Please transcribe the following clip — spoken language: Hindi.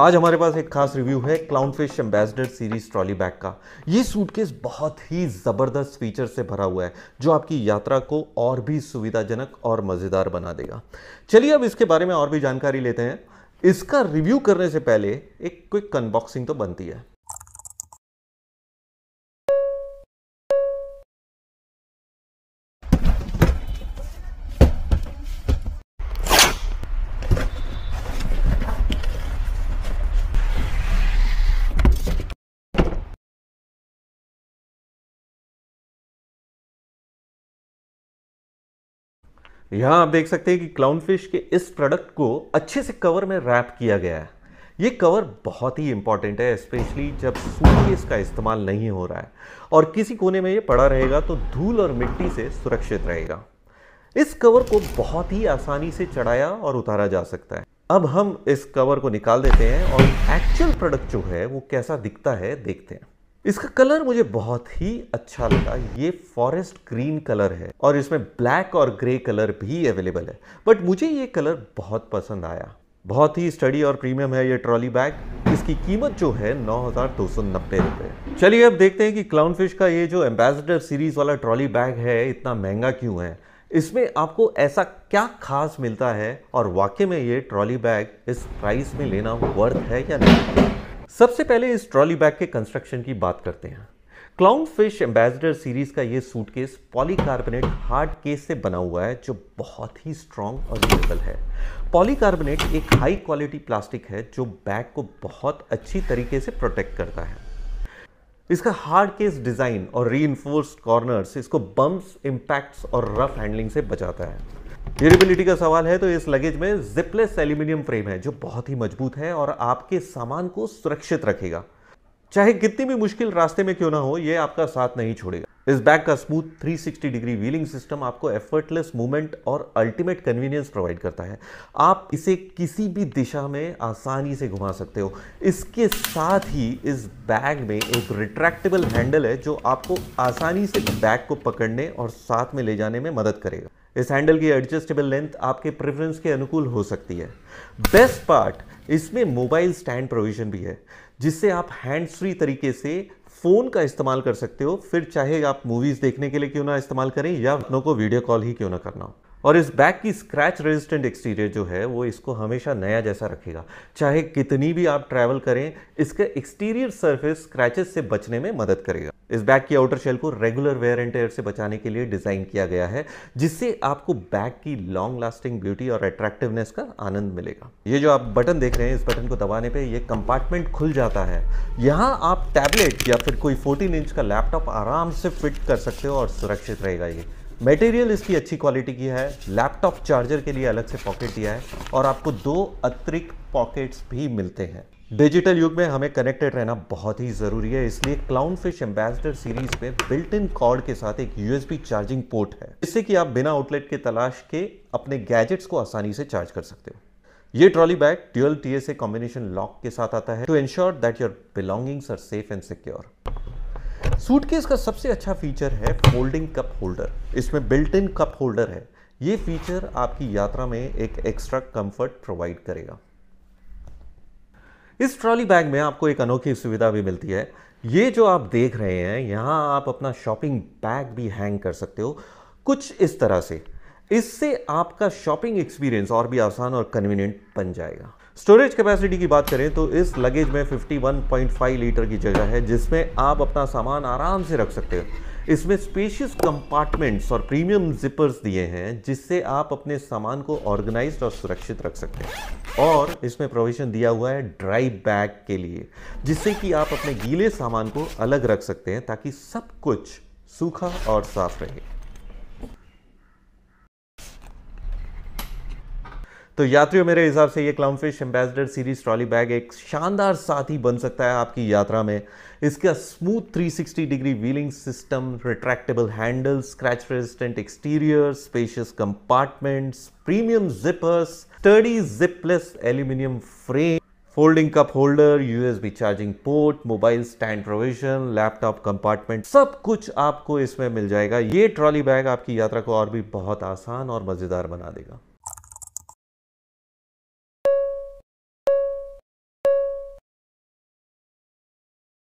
आज हमारे पास एक खास रिव्यू है Clownfish Ambassador series trolley bag का ये सूटकेस बहुत ही ज़बरदस्त फीचर से भरा हुआ है जो आपकी यात्रा को और भी सुविधाजनक और मज़ेदार बना देगा चलिए अब इसके बारे में और भी जानकारी लेते हैं इसका रिव्यू करने से पहले एक क्विक अनबॉक्सिंग तो बनती है यहाँ आप देख सकते हैं कि क्लाउन फिश के इस प्रोडक्ट को अच्छे से कवर में रैप किया गया है ये कवर बहुत ही इंपॉर्टेंट है स्पेशली जब सूर्य इसका इस्तेमाल नहीं हो रहा है और किसी कोने में ये पड़ा रहेगा तो धूल और मिट्टी से सुरक्षित रहेगा इस कवर को बहुत ही आसानी से चढ़ाया और उतारा जा सकता है अब हम इस कवर को निकाल देते हैं और एक्चुअल प्रोडक्ट जो है वो कैसा दिखता है देखते हैं इसका कलर मुझे बहुत ही अच्छा लगा ये फॉरेस्ट ग्रीन कलर है और इसमें ब्लैक और ग्रे कलर भी अवेलेबल है बट मुझे ये कलर बहुत पसंद आया बहुत ही स्टडी और प्रीमियम है ये ट्रॉली बैग इसकी कीमत जो है नौ हजार दो सौ नब्बे चलिए अब देखते हैं कि क्लाउनफिश का ये जो एम्बेसडर सीरीज वाला ट्रॉली बैग है इतना महंगा क्यों है इसमें आपको ऐसा क्या खास मिलता है और वाकई में ये ट्रॉली बैग इस प्राइस में लेना वर्थ है या नहीं सबसे पहले इस ट्रॉली बैग के कंस्ट्रक्शन की बात करते हैं क्लाउन फिश एम्बेसडर सीरीज का ये सूटकेस पॉलीकार्बोनेट हार्ड केस से बना हुआ है जो बहुत ही स्ट्रॉन्ग और ड्यूरेबल है पॉलीकार्बोनेट एक हाई क्वालिटी प्लास्टिक है जो बैग को बहुत अच्छी तरीके से प्रोटेक्ट करता है इसका हार्ड केस डिज़ाइन और री इन्फोर्स कॉर्नर्स इसको बम्प इम्पैक्ट्स और रफ हैंडलिंग से बचाता है ड्यूरेबिलिटी का सवाल है तो इस लगेज में जिपलेस एल्यूमिनियम फ्रेम है जो बहुत ही मजबूत है और आपके सामान को सुरक्षित रखेगा चाहे कितनी भी मुश्किल रास्ते में क्यों ना हो यह आपका साथ नहीं छोड़ेगा इस बैग का स्मूथ 360 डिग्री व्हीलिंग सिस्टम आपको एफर्टलेस मूवमेंट और अल्टीमेट कन्वीनियंस प्रोवाइड करता है आप इसे किसी भी दिशा में आसानी से घुमा सकते हो इसके साथ ही इस बैग में एक रिट्रैक्टेबल हैंडल है जो आपको आसानी से बैग को पकड़ने और साथ में ले जाने में मदद करेगा इस हैंडल की एडजस्टेबल लेंथ आपके प्रेफरेंस के अनुकूल हो सकती है बेस्ट पार्ट इसमें मोबाइल स्टैंड प्रोविजन भी है जिससे आप हैंड फ्री तरीके से फ़ोन का इस्तेमाल कर सकते हो फिर चाहे आप मूवीज़ देखने के लिए क्यों ना इस्तेमाल करें या अपनों को वीडियो कॉल ही क्यों ना करना हो और इस बैग की स्क्रैच रेजिस्टेंट एक्सटीरियर जो है वो इसको हमेशा नया जैसा रखेगा चाहे कितनी भी आप ट्रैवल करें इसके एक्सटीरियर सरफेस स्क्रैचेस से बचने में मदद करेगा इस बैग की आउटर शेल को रेगुलर वेयर एंड टेयर से बचाने के लिए डिज़ाइन किया गया है जिससे आपको बैग की लॉन्ग लास्टिंग ब्यूटी और अट्रैक्टिवनेस का आनंद मिलेगा ये जो आप बटन देख रहे हैं इस बटन को दबाने पे ये कंपार्टमेंट खुल जाता है यहाँ आप टैबलेट या फिर कोई 14 इंच का लैपटॉप आराम से फिट कर सकते हो और सुरक्षित रहेगा ये मटेरियल इसकी अच्छी क्वालिटी की है लैपटॉप चार्जर के लिए अलग से पॉकेट दिया है और आपको दो अतिरिक्त पॉकेट्स भी मिलते हैं हम्म। डिजिटल युग में हमें कनेक्टेड रहना बहुत ही ज़रूरी है इसलिए क्लाउन फिश एम्बेसडर सीरीज में बिल्ट इन कॉर्ड के साथ एक यूएसबी चार्जिंग पोर्ट है जिससे कि आप बिना आउटलेट के तलाश के अपने गैजेट्स को आसानी से चार्ज कर सकते हो ये trolley bag dual TSA combination lock के साथ आता है to ensure that your belongings are safe and secure suitcase का सबसे अच्छा फीचर है फोल्डिंग कप होल्डर इसमें बिल्ट इन कप होल्डर है ये फीचर आपकी यात्रा में एक एक्स्ट्रा कंफर्ट प्रोवाइड करेगा इस ट्रॉली बैग में आपको एक अनोखी सुविधा भी मिलती है ये जो आप देख रहे हैं यहाँ आप अपना शॉपिंग बैग भी हैंग कर सकते हो कुछ इस तरह से इससे आपका शॉपिंग एक्सपीरियंस और भी आसान और कन्वीनियंट बन जाएगा स्टोरेज कैपेसिटी की बात करें तो इस लगेज में 51.5 लीटर की जगह है जिसमें आप अपना सामान आराम से रख सकते हो इसमें स्पेशियस कंपार्टमेंट्स और प्रीमियम जिपर्स दिए हैं जिससे आप अपने सामान को ऑर्गेनाइज और सुरक्षित रख सकते हैं और इसमें प्रोविजन दिया हुआ है ड्राई बैग के लिए जिससे कि आप अपने गीले सामान को अलग रख सकते हैं ताकि सब कुछ सूखा और साफ रहे तो यात्रियों मेरे हिसाब से ये fish Ambassador series trolley bag एक शानदार साथी बन सकता है आपकी यात्रा में इसका smooth 360 degree wheeling system retractable handle scratch resistant exterior spacious compartments premium zippers sturdy zipless aluminium frame folding cup holder USB charging port mobile stand provision laptop compartment सब कुछ आपको इसमें मिल जाएगा ये ट्रॉली बैग आपकी यात्रा को और भी बहुत आसान और मज़ेदार बना देगा